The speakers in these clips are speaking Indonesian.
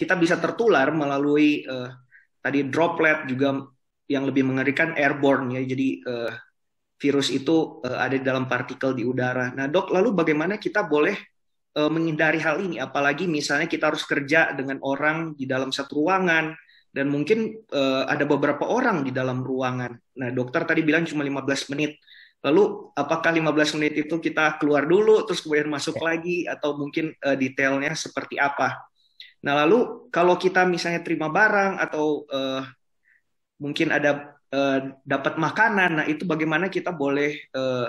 kita bisa tertular melalui uh, tadi droplet juga yang lebih mengerikan airborne ya. Jadi uh, virus itu uh, ada dalam partikel di udara. Nah, Dok, lalu bagaimana kita boleh uh, menghindari hal ini apalagi misalnya kita harus kerja dengan orang di dalam satu ruangan dan mungkin uh, ada beberapa orang di dalam ruangan. Nah, dokter tadi bilang cuma 15 menit. Lalu apakah 15 menit itu kita keluar dulu terus kemudian masuk ya. lagi atau mungkin uh, detailnya seperti apa? Nah, lalu kalau kita misalnya terima barang atau uh, mungkin ada uh, dapat makanan, nah itu bagaimana kita boleh uh,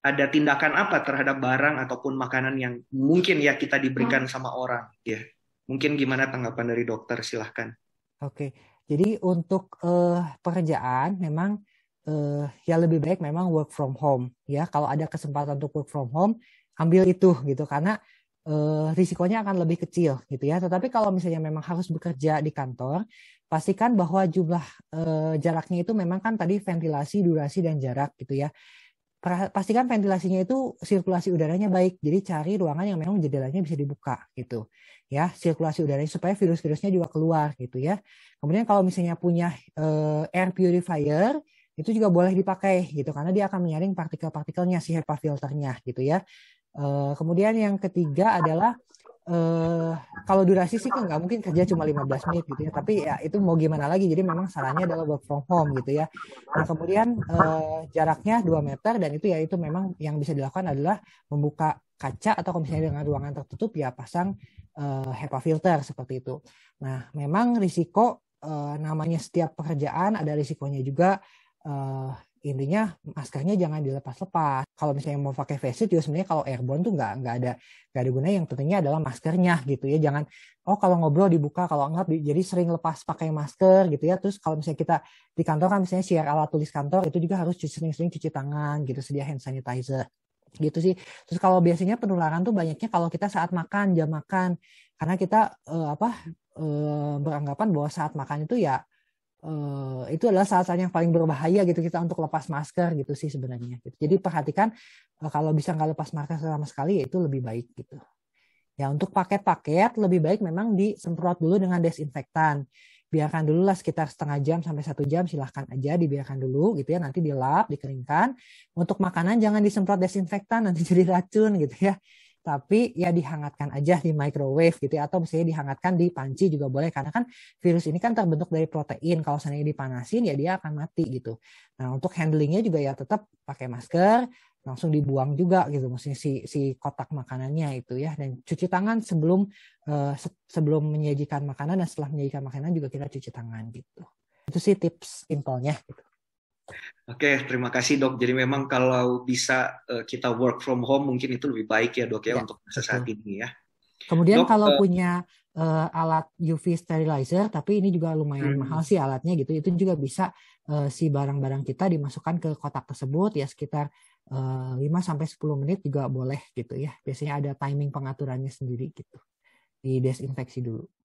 ada tindakan apa terhadap barang ataupun makanan yang mungkin ya kita diberikan hmm. sama orang, ya. Mungkin gimana tanggapan dari dokter? Silahkan. Oke, jadi untuk uh, pekerjaan memang uh, ya lebih baik memang work from home, ya. Kalau ada kesempatan untuk work from home, ambil itu gitu karena eh, risikonya akan lebih kecil gitu ya. Tetapi kalau misalnya memang harus bekerja di kantor, pastikan bahwa jumlah eh, jaraknya itu memang kan tadi ventilasi, durasi dan jarak gitu ya. Pastikan ventilasinya itu sirkulasi udaranya baik. Jadi cari ruangan yang memang jendelanya bisa dibuka gitu. Ya, sirkulasi udaranya supaya virus-virusnya juga keluar gitu ya. Kemudian kalau misalnya punya eh, air purifier itu juga boleh dipakai gitu karena dia akan menyaring partikel-partikelnya si HEPA filternya gitu ya. Eh, kemudian yang ketiga adalah uh, kalau durasi sih nggak mungkin kerja cuma 15 menit gitu ya. Tapi ya itu mau gimana lagi. Jadi memang sarannya adalah work from home gitu ya. Nah kemudian uh, jaraknya 2 meter dan itu ya itu memang yang bisa dilakukan adalah membuka kaca atau kalau misalnya dengan ruangan tertutup ya pasang uh, HEPA filter seperti itu. Nah memang risiko uh, namanya setiap pekerjaan ada risikonya juga. Uh, intinya maskernya jangan dilepas-lepas. Kalau misalnya mau pakai face shield, ya sebenarnya kalau airborne tuh nggak nggak ada nggak ada gunanya. Yang pentingnya adalah maskernya gitu ya. Jangan oh kalau ngobrol dibuka, kalau enggak di, jadi sering lepas pakai masker gitu ya. Terus kalau misalnya kita di kantor kan misalnya share alat tulis kantor itu juga harus sering-sering cuci tangan gitu, sedia hand sanitizer gitu sih. Terus kalau biasanya penularan tuh banyaknya kalau kita saat makan jam makan karena kita uh, apa uh, beranggapan bahwa saat makan itu ya Eh, itu adalah saat-saat yang paling berbahaya gitu kita untuk lepas masker gitu sih sebenarnya. Gitu. Jadi perhatikan eh, kalau bisa nggak lepas masker sama sekali ya itu lebih baik gitu. Ya untuk paket-paket lebih baik memang disemprot dulu dengan desinfektan. Biarkan dulu lah sekitar setengah jam sampai satu jam silahkan aja dibiarkan dulu gitu ya nanti dilap dikeringkan. Untuk makanan jangan disemprot desinfektan nanti jadi racun gitu ya tapi ya dihangatkan aja di microwave gitu ya atau misalnya dihangatkan di panci juga boleh karena kan virus ini kan terbentuk dari protein kalau seandainya dipanasin ya dia akan mati gitu nah untuk handlingnya juga ya tetap pakai masker langsung dibuang juga gitu maksudnya si si kotak makanannya itu ya dan cuci tangan sebelum uh, sebelum menyajikan makanan dan setelah menyajikan makanan juga kita cuci tangan gitu itu sih tips simpelnya gitu. Oke, okay, terima kasih dok. Jadi memang kalau bisa uh, kita work from home mungkin itu lebih baik ya dok ya, ya untuk masa saat ini ya. Kemudian dok, kalau uh, punya uh, alat UV sterilizer, tapi ini juga lumayan hmm. mahal sih alatnya gitu, itu juga bisa uh, si barang-barang kita dimasukkan ke kotak tersebut ya sekitar uh, 5 10 menit juga boleh gitu ya. Biasanya ada timing pengaturannya sendiri gitu. Di desinfeksi dulu.